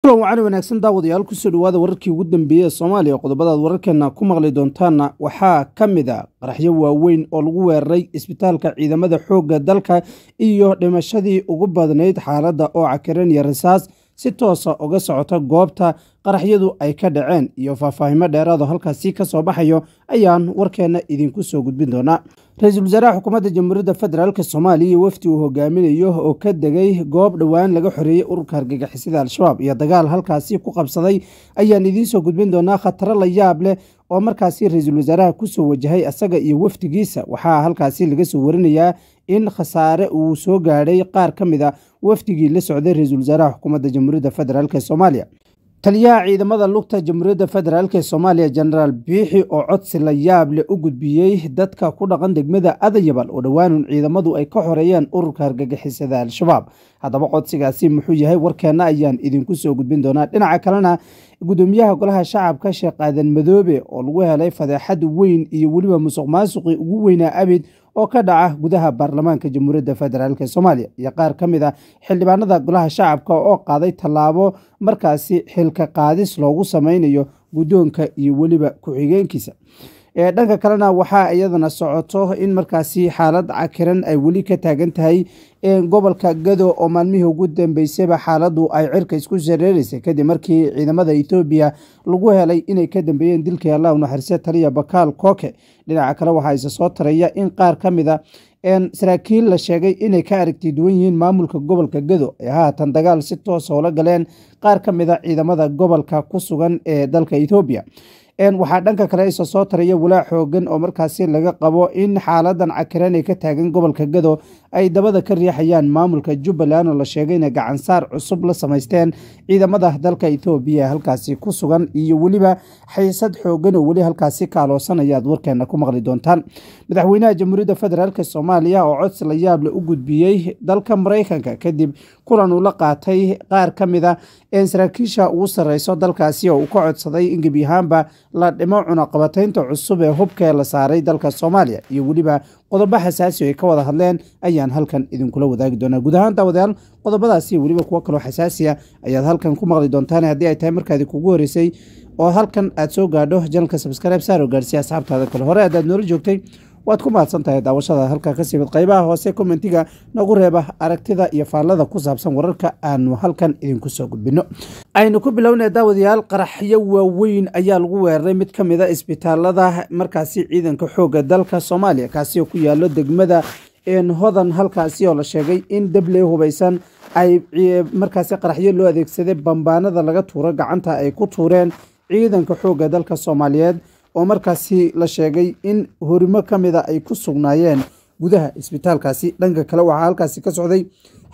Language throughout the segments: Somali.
kulan wacan wanaagsan daawadayaal ku soo dhawaada wararkii ugu dambeeyey ee soomaaliya qodobadaad wararkeenna ku maqli doontaana waxaa ka mid a ah qaraxyo waaweyn oo lagu weeraray isbitaalka ciidamada xoogga dalka iyo dhimashadii ugu badnayd xaaladda oo cakareen iyo rasaas si toosa ah uga socota goobta qaraxyadu ay ka dhaceen iyo faahfaahimo dheeraado halkaasi ka soo baxayo ayaan warkeenna idinku soo gudbin doonaa ra-iisul wasaaraha xukuumadda jamhuuriyadda federaalk soomaaliya wafdi uu hogaaminayo oo ka degay goob dhowaan laga xoreeyey ururka hargagixisada al-shabaab iyo dagaal halkaasi ku qabsaday ayaan idiin soo gudbin doonaa khataro la yaab leh oo markaasi ra-iisul wasaaraha kusoo wajahay asaga iyo wafdigiisa waxaa halkaasi laga soo warinayaa in khasaare uu soo gaadhay qaar ka mid a ah wafdigii la socday ra-iisul wasaaraha xukuumadda jamhuuriyadda federaalk ee soomaaliya taliyaha ciidamada lugta jamhuuriyadda federaalk ee soomaaliya jenaraal biixi oo codsi la yaab leh u gudbiyey dadka ku dhaqan degmada adayabal oo dhowaanun ciidamadu ay ka xoreeyeen ururka hargagixisada al-shabaab haddaba codsigaasi muxuu yahay warkeenna ayaan idinku soo gudbin doonaa dhinaca kalena guddoomiyaha golaha shacabka sheekh aadan madoobe oo lagu helay fadeexad weyn iyo weliba musuq maasuqii ugu weynaa abid oo ka dhaca gudaha baarlamaanka jamhuuriyadda federaalk ee soomaaliya iyo qaar ka mid a ah xildhibaanada golaha shacabka oo qaaday tallaabo markaasi xilka qaadis loogu sameynayo guddoonka iyo weliba ku-xigeenkiisa dhanka kalena waxaa iyadana socoto in markaasi xaalad cakiran ay weli ka taagan tahay gobolka gado oo maalmihii ugu dambeysayba xaaladu ay cirka isku sareereysay kadib markii ciidamada etoobiya lagu helay inay ka dambeeyeen dilkii allah unaxariise taliya bakaal kooke dhinaca kale waxaa isa soo taraya in qaar ka mida saraakiil la sheegay inay ka aragti duwan yihiin maamulka gobolka gado ee haatan dagaal si toosa ah ula galeen qaar ka mida ciidamada gobolka ku sugan ee dalka etoobiya waxaa dhanka kale isa soo taraya walaac xoogan oo markaasi laga qabo in xaaladan cakiran ay ka taagan gobolka gado ay dabada ka riixayaan maamulka jubbaland oo la sheegay inay gacansaar cusub la samaysteen ciidamada dalka etoobiya halkaasi ku sugan iyo weliba xiisad xoogan oo weli halkaasi kaaloosan ayaad warkeenna ku maqli doontaan madaxweynaha jamhuuriyadda federaalk soomaaliya oo cods la yaabla u gudbiyey dalka maraykanka kadib kulan uu la qaatay qaar ka mid ah a ee saraakiisha ugu sarreyso dalkaasi oo uu ka codsaday in gebi ahaanba la dhimo cunaqabataynta cusub ee hubka ee la saaray dalka soomaaliya iyo weliba qodobo xasaasi ay ka wada hadleen ayaan halkan idinkula wadaagi doonaa guud ahaan daawadayaal qodobadaasi weliba kuwo kaloo xasaasiya ayaad halkan ku maqli doontaan haddii ay tahay markaadi kugu horreysay oo halkan aada soo gaadho janalka sabskribe saar oo gaarsiiya asxaabtaada kale hore haddaad noola joogtay waad ku mahadsan tahay daawashada halkaa ka simid qaybaha hoose kommentiga nagu reeba aragtida iyo faallada ku saabsan wararka aanu halkan idinku soo gudbino aynu ku bilownay daawadayaal qaraxyo waaweyn ayaa lagu weeraray mid ka mid a ah isbitaalada markaasi ciidanka xoogga dalka soomaaliya kaasi oo ku yaalo degmada een hodan halkaasi oo la sheegay in deble hubaysan ay markaasi qaraxyo loo adeegsaday bambaanada laga tuuro gacanta ay ku tuureen ciidanka xoogga dalka soomaaliyeed oo markaasi la sheegay in horimo ka mida ah ay ku sugnaayeen gudaha isbitaalkaasi dhanka kale waxaa halkaasi ka socday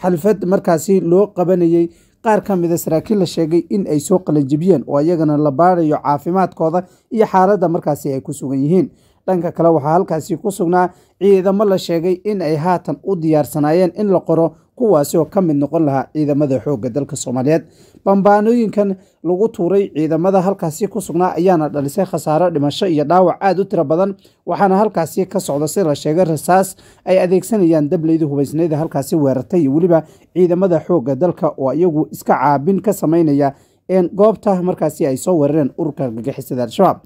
xalfad markaasi loo qabanayey qaar ka mida saraakiil la sheegay in ay soo qalajibiyeen oo iyagana la baarayo caafimaadkooda iyo xaaladda markaasi ay ku sugan yihiin dhanka kale waxaa halkaasi ku sugnaa ciidamo la sheegay in ay haatan u diyaarsanaayeen in la qoro kuwaasi oo ka mid noqon lahaa ciidamada xoogga dalka soomaaliyeed bambaanooyinkan lagu tuuray ciidamada halkaasi ku sugnaa ayaana dhalisay khasaaro dhimasho iyo dhaawac aada u tiro badan waxaana halkaasi ka socda si la sheegay rasaas ay adeegsanayaan dableyda hubaysnayda halkaasi weerartay iyo weliba ciidamada xoogga dalka oo iyagu iska caabin ka sameynaya goobta markaasi ay soo weerareen ururka gagixisada al-shabaab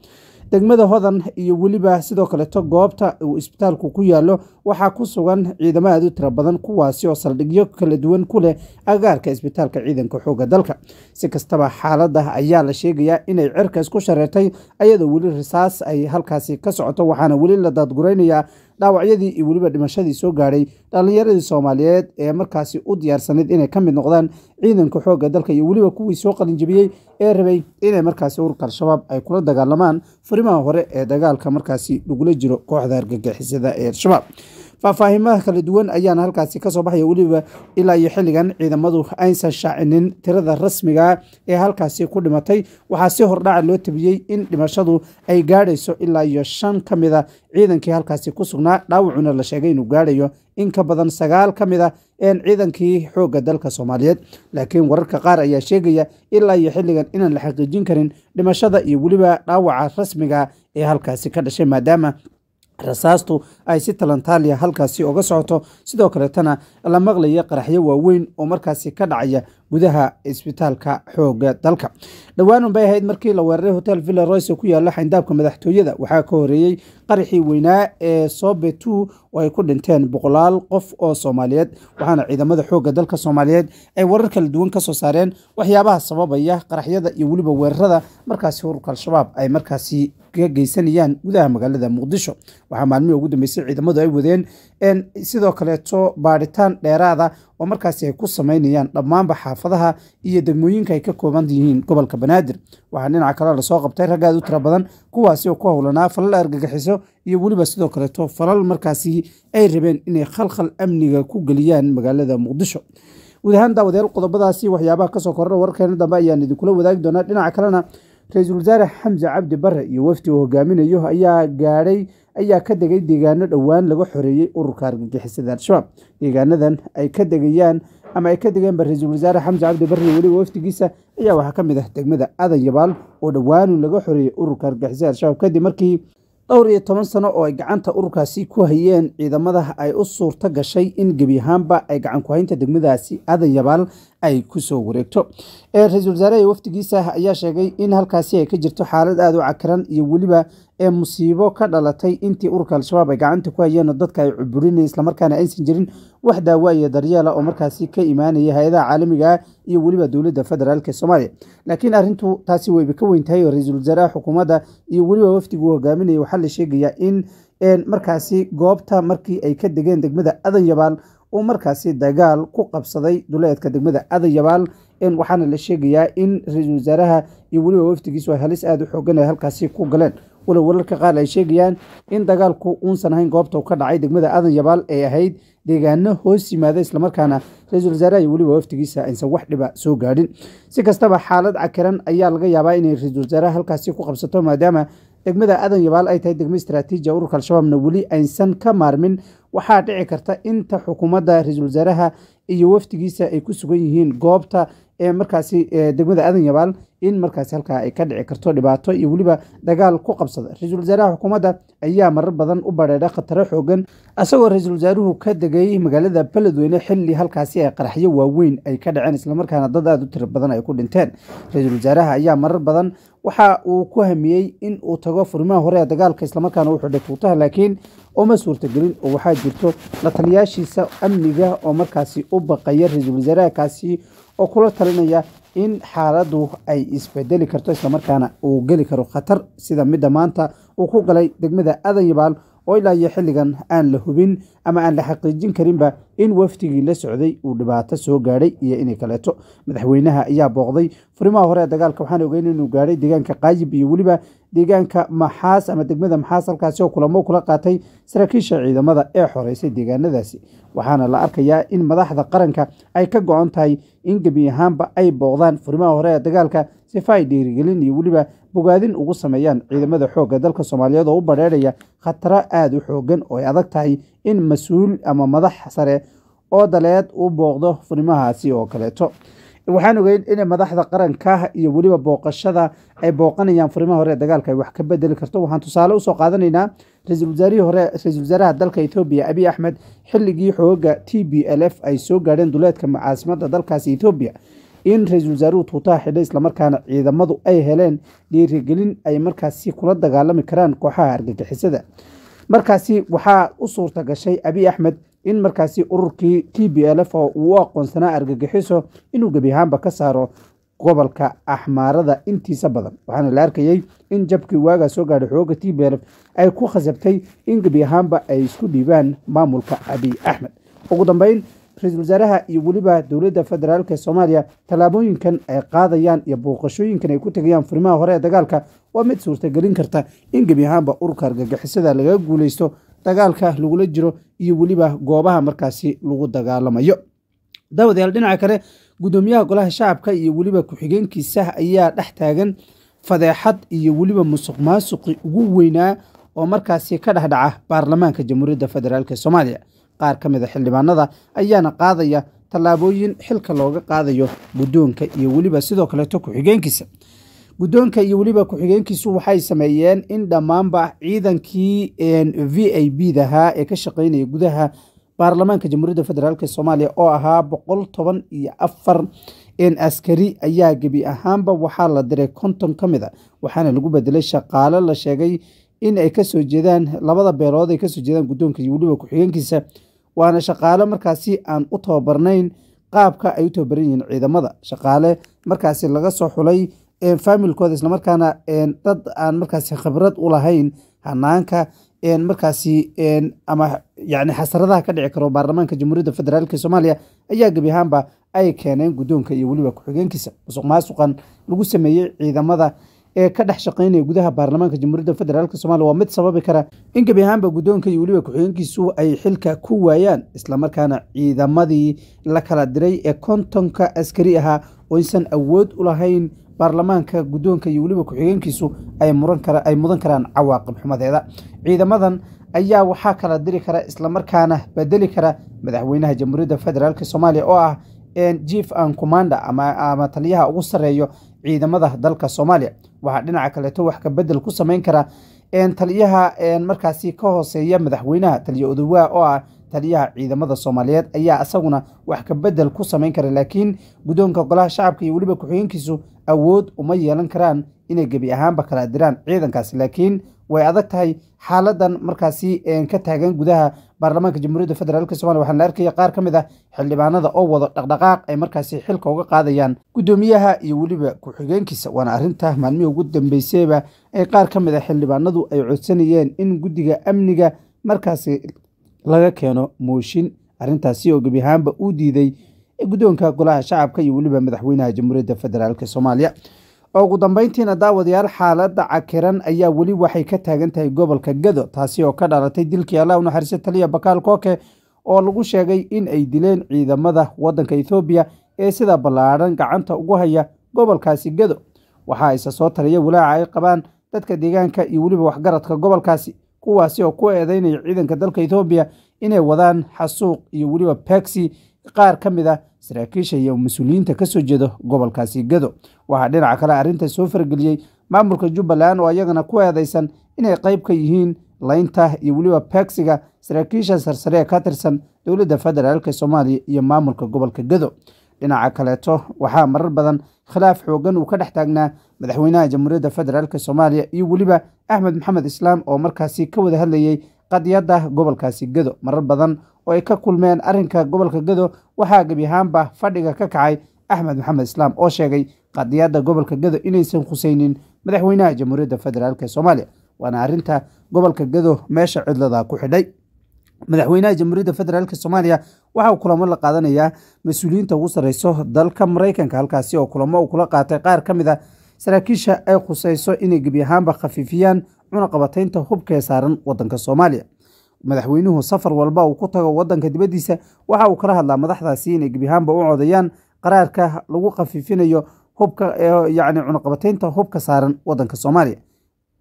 degmada hodan iyo weliba sidoo kaleeto goobta uu isbitaalku ku yaallo waxaa ku sugan ciidamo aad u tiro badan kuwaasi oo saldhigyo kala duwan ku leh agaarka isbitaalka ciidanka xoogga dalka si kastaba xaalada ah ayaa la sheegayaa inay cirka isku shareertay ayadoo weli risaas ay halkaasi ka socoto waxaana weli la daadguraynayaa dhaawacyadii iyo weliba dhimashadii soo gaadhay dhallinyaradii soomaaliyeed ee markaasi u diyaarsanayd inay ka mid noqdaan ciidanka xoogga dalka iyo weliba kuwii soo qalinjibiyey ee rabay inay markaasi ururka al-shabaab ay kula dagaalamaan farimaha hore ee dagaalka markaasi lagula jiro kooxda argagixisada ee al-shabaab faahfaahimaha kala duwan ayaana halkaasi kasoo baxaya weliba ilaa iyo xilligan ciidamadu aysan shaacinin tirada rasmiga ee halkaasi ku dhimatay waxaa si hordhaca loo tabiyey in dhimashadu ay gaadhayso ilaa iyo shan ka mida ah ciidankii halkaasi ku sugnaa dhaawacuna la sheegay inuu gaadhayo in ka badan sagaal ka mid a ah een ciidankii xoogga dalka soomaaliyeed laakiin wararka qaar ayaa sheegaya ilaa iyo xilligan inaan la xaqiijin karin dhimashada iyo weliba dhaawaca rasmiga ee halkaasi ka dhashay maadaama rasaastu ay si talantaaliya halkaasi oga socoto sidoo kaletana la maqlaya qaraxyo waaweyn oo markaasi ka dhacaya gudaha isbitaalka xooga dalka dhowaanun bay ahayd markii la weeraray hotel villa royce ku yaala xayndaabka madaxtooyada waxaa ka horeeyey qaraxii weynaa ee sobe soobetu oo ay ku dhinteen boqolaal qof oo soomaaliyeed waxaana ciidamada xoogga dalka soomaaliyeed ay warar kala duwan ka soo saareen waxyaabaha sababaya qaraxyada iyo weliba weerarada markaasi hururka al-shabaab ay markaasi ka geysanayaan gudaha magaalada muqdisho waxaa maalmihii ugu dambeysay ciidamadu ay wadeen sidoo kaleeto baadhitaan dheeraada oo markaasi ay ku sameynayaan dhammaanba xaafadaha iyo degmooyinka ay ka kooban yihiin gobolka banaadir waxaa dhinaca kale lasoo qabtay rag aad u tira badan kuwaasi oo ku howlanaa falal argagixiso iyo weliba sidoo kaleeto falal markaasi ay rabeen inay khalkhal amniga ku geliyaan magaalada muqdisho guud daawadeel qodobadaasi waxyaabaha kasoo korana warkeena dambe ayaan idinkula wadaagi doonaa dhinaca kalena ra-iisul wasaare xamse cabdi bare iyo wafdi uu hogaaminayo ayaa gaadhay ayaa ka degay deegaano dhowaan laga xoreeyey ururka argagixisada al-shabaab deegaanadan ay ka degayaan ama ay ka degeenba ra-iisul wasaare xamse cabdi barre weliba waftigiisa ayaa waxaa ka mid ah degmada adan yabaal oo dhowaan laga xoreeyey ururka argagixisada al-shabaab kadib markii dhowr iyo toban sano oo ay gacanta ururkaasi ku hayeen ciidamada ay u suurto gashay in gebi ahaanba ay gacan ku haynta degmadaasi adan yabaal ay kusoo wareegto ra-isul wasaare wafdigiisa ayaa sheegay in halkaasi ay ka jirto xaalad aada u cakiran iyo weliba ee musiibo ka dhalatay intii ururka al-shabaab ay gacanta ku hayeen oo dadka ay cuburinaya islamarkaana aysan jirin wax daawa iyo daryeela ah oo markaasi ka imaanaya hay-adaha caalamiga ah iyo weliba dowladda federaalk soomaaliya laakiin arrintu taasi wayba ka weyn tahay oo ra-isul wasaaraha xukuumadda iyo weliba wafdigu hogaaminaya waxaa la sheegayaa in markaasi goobta markii ay ka degeen degmada adan yabaal uu markaasi dagaal ku qabsaday duleedka degmada adayabaal waxaana la sheegayaa in ra-iisul wasaaraha iyo weliba waftigiisu ay halis aada u xoogan ay halkaasi ku galeen walow wararka qaar ay sheegayaan in dagaalku uunsan ahayn goobta uu ka dhacay degmada adanyabaal ee ahayd deegaano hoos yimaada islamarkaana ra-iisul wasaaraha iyo weliba waftigiisa aysan wax dhiba soo gaadhin si kastaba xaalad cakiran ayaa laga yaabaa inay ra-iisul wasaaraha halkaasi ku qabsato maadaama degmada aadan yabaal ay tahay degmo istraatiiji ururka al-shabaabna weli aysan ka maarmin waxaa dhici karta inta xukuumadda ra-iisul wasaaraha iyo wafdigiisa ay ku sugan yihiin goobta ee markaasi degmada aadan yabaal in markaasi halkaa ay ka dhici karto dhibaato iyo weliba dagaal ku qabsada ra-iisul wasaaraha xukuumadda ayaa marar badan u bareedha khataro xoogan isagoo ra-iisul wasaaruhu ka degay magaalada beledweyne xilli halkaasi ay qaraxyo waaweyn ay ka dhaceen islamarkaana dad aada u tira badan ay ku dhinteen ra-iisul wasaaraha ayaa marar badan waxa uu ku hamiyey in uu tago furimaha hore ee dagaalka islamarkaana u xidhay tuutaha laakiin uma suurtagelin oo waxaa jirto lataliyaashiisa amniga oo markaasi u baqaya ra-iisul wasaarahakaasi oo kula talinaya in xaaladdu ay isbedeli karto islamarkaana uu geli karo khatar sida midda maanta uu ku galay degmada adan yabaal oo ilaa iyo xilligan aan la hubin ama aan la xaqiijin karinba in wafdigii la socday uu dhibaato soo gaadhay iyo inay kaleeto madaxweynaha ayaa booqday furimaha hore ee dagaalka waxaana ogeyn inuu gaadhay deegaanka qaayib iyo weliba deegaanka maxaas ama degmada maxaas halkaasi oo kulamo kula qaatay saraakiisha ciidamada ee xoreysay deegaanadaasi waxaana la arkayaa in madaxda qaranka ay ka go-on tahay in gebi ahaanba ay booqdaan furimaha hore ee dagaalka sifa ay dhiirigelin iyo weliba bogaadin ugu sameeyaan ciidamada xoogga dalka soomaaliyeed oo u badheerhaya khataro aada u xooggan oo ay adag tahay in mas-uul ama madax sare oo daleed uu booqdo furimahaasi oo kaleeto waxaan ogeyn inay madaxda qarankaah iyo weliba booqashada ay booqanayaan furimaha hore ee dagaalka ay wax ka bedeli karto waxaan tusaale usoo qaadanaynaa ra-iisul wasaarihii hore ra-isul wasaaraha dalka ethoobiya abiy axmed xilligii xooga t b l f ay soo gaadheen duleedka caasimadda dalkaasi ethoobiya in ra-iisul wasaaruhu tuutaha xidhay islamarkaana ciidamadu ay heleen dhiirigelin ay markaasi kula dagaalami karaan kooxaha argagixisada markaasi waxaa u suurta gashay abiy axmed in markaasi ururkii t b lf oo uu u aqoonsanaa argagixiso inuu gebi ahaanba ka saaro gobolka axmaarada intiisa badan waxaana la arkayey in jabkii waagaa soo gaadhay xoogga t b lf ay ku khasabtay in gebi ahaanba ay isku dhiibaan maamulka abi axmed ugu dambeyn ra-iisul wasaaraha iyo weliba dowladda federaalk ee soomaaliya tallaabooyinkan ay qaadayaan iyo booqashooyinkan ay ku tegayaan furimaha hore ee dagaalka waa mid suurtagelin karta in gebi ahaanba ururka argagixisada laga guuleysto dagaalka lagula jiro iyo weliba goobaha markaasi lagu dagaalamayo dawadeal dhinaca kale guddoomiyaha golaha shacabka iyo weliba ku-xigeenkiisa ayaa dhex taagan fadeexad iyo weliba musuq maasuqi ugu weynaa oo markaasi ka dhexdhaca baarlamaanka jamhuuriyadda federaalk soomaaliya qaar ka mid a ah xildhibaanada ayaana qaadaya tallaabooyin xilka looga qaadayo guddoonka iyo weliba sidoo kaleeto ku-xigeenkiisa guddoonka iyo weliba ku-xigeenkiisu waxay sameeyeen in dhammaanba ciidankii v a b dahaa ee ka shaqeynaya gudaha baarlamaanka jamhuuriyadda federaalk soomaaliya oo ahaa boqol toban iyo afar askari ayaa gebi ahaanba waxaa la diray konton ka mid a ah, waxaana lagu bedelay shaqaale la sheegay in ay kasoo jeedaan labada beelood ay kasoo jeedaan guddoonka iyo weliba ku-xigeenkiisa waana shaqaale markaasi aan u tababarnayn qaabka ay u tababaran yihiin ciidamada shaqaale markaasi laga soo xulay faamilkooda islamarkaana dad aan markaas khibrad u lahayn hanaanka markaasi ama yani xasaradaha ka dhici karo baarlamaanka jamhuuriyadda federaalka soomaaliya ayaa gebi ahaanba ay keeneen guddoonka iyo weliba ku-xigeenkiisa musuq maasuqan lagu sameeyey ciidamada ee ka dhex shaqaynaya gudaha baarlamaanka jamhuuriyadda federaalk somalia waa mid sababi kara in gebi ahaanba guddoonka iyo weliba ku-xigeenkiisu ay xilka ku waayaan islamarkaana ciidamadii la kala diray ee kontonka askari ahaa oo aysan awood u lahayn baarlamaanka guddoonka iyo weliba ku-xigeenkiisu ay mudan karaan cawaaqib xumadeeda ciidamadan ayaa waxaa kala diri kara islamarkaana bedeli kara madaxweynaha jamhuuriyadda federaalk soomaaliya oo ah jief an commanda ama taliyaha ugu sarreeyo ciidamada dalka soomaaliya waxaa dhinaca kaleeto wax ka bedel ku samayn kara taliyaha markaasi ka hooseeya madaxweynaha taliya odowaha oo ah taliyaha ciidamada soomaaliyeed ayaa isaguna wax ka bedel ku samayn kara laakiin guddoonka golaha shacabka iyo weliba ku-xigeenkiisu awood uma yeelan karaan inay gebi ahaanba kala diraan ciidankaasi laakiin way adag tahay xaaladan markaasi ka taagan gudaha baarlamaanka jamhuuriyadda federaalka somalia waxaan la arkaya qaar ka mid ah xildhibaanada oo wado dhaqdhaqaaq ay markaasi xilka uga qaadayaan guddoomiyaha iyo weliba ku-xigeenkiisa waana arrinta maalmihii ugu dambeysayba ay qaar ka mid ah xildhibaanadu ay codsanayeen in guddiga amniga markaasi laga keeno mooshin arrintaasi oo gebi ahaanba uu diiday guddoonka golaha shacabka iyo weliba madaxweynaha jamhuuriyadda federaalk soomaaliya oo ugu dambeyntiina daawadayaal xaaladda cakiran ayaa weli waxay ka taagan tahay gobolka gedo taasi oo ka dhalatay dilkii allah u naxariiso taliya bakaal kooke oo lagu sheegay in ay dileen ciidamada waddanka ethoobiya ee sida ballaadhan gacanta ugu haya gobolkaasi gado waxaa ise soo taliya walaaca ay qabaan dadka deegaanka iyo weliba waxgaradka gobolkaasi kuwaasi oo ku eedaynaya ciidanka dalka ethoobiya inay wadaan xasuuq iyo weliba bagsi qaar ka mid a ah saraakiisha iyo mas-uuliyiinta kasoo jeedo gobolkaasi gado waxaa dhinaca kale arrintaas soo fargeliyey maamulka jubbaland oo iyagana ku eedaysan inay qayb ka yihiin laynta iyo weliba bagsiga saraakiisha sarsare ee ka tirsan dowladda federaalk soomaaliya iyo maamulka gobolka gado dhinaca kaleeto waxaa marar badan khilaaf xoogan uu ka dhex taagnaa madaxweynaha jamhuuriyadda federaalk soomaaliya iyo weliba axmed maxamed islaam oo markaasi ka wada hadlayey qadiyadda gobolkaasi gedo marar badan oo ay ka kulmeen arrinka gobolka gedo waxaa gebi ahaanba fadhiga ka kacay axmed maxamed islaam oo sheegay qadiyadda gobolka gedo inaysan khuseynin madaxweynaha jamhuuriyadda federaalk soomaaliya waana arrinta gobolka gedo meesha cidlada ku xidhay madaxweynaha jamhuuriyadda federaalk soomaaliya waxa uu kulamo la qaadanayaa mas-uuliyiinta ugu sarreyso dalka maraykanka halkaasi oo kulamo uu kula qaatay qaar ka mid a ah saraakiisha ay khusayso inay gebi ahaanba khafiifiyaan cunaqabataynta hubka ee saaran waddanka soomaaliya madaxweynuhu safar walba uu ku tago waddanka dibaddiisa waxa uu kala hadlaa madaxdaasi inay gebi ahaanba u coodayaan qaraarka lagu khafiifinayo hubka eh, yacni cunaqabataynta hubka saaran waddanka soomaaliya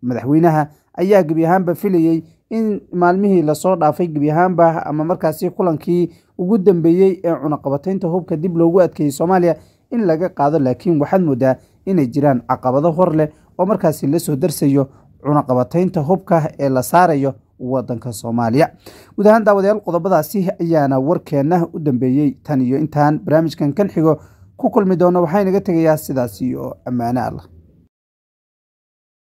madaxweynaha ayaa gebi ahaanba filayey in maalmihii lasoo dhaafay gebi ahaanba ama markaasi kulankii ugu dambeeyey ee cunaqabataynta hubka dib loogu adkeeyey soomaaliya in laga qaado laakiin waxaad moodaa inay jiraan caqabado hor leh oo markaasi lasoo darsayo cunaqabateynta hubka ee la saarayo wadanka soomaaliya guud ahaan daawadayaal qodobadaasi ayaana warkeenna u dambeeyey tan iyo intaan barnaamijkan kan xigo ku kulmi doono waxaa inaga tegayaa sidaas iyo ammaano allah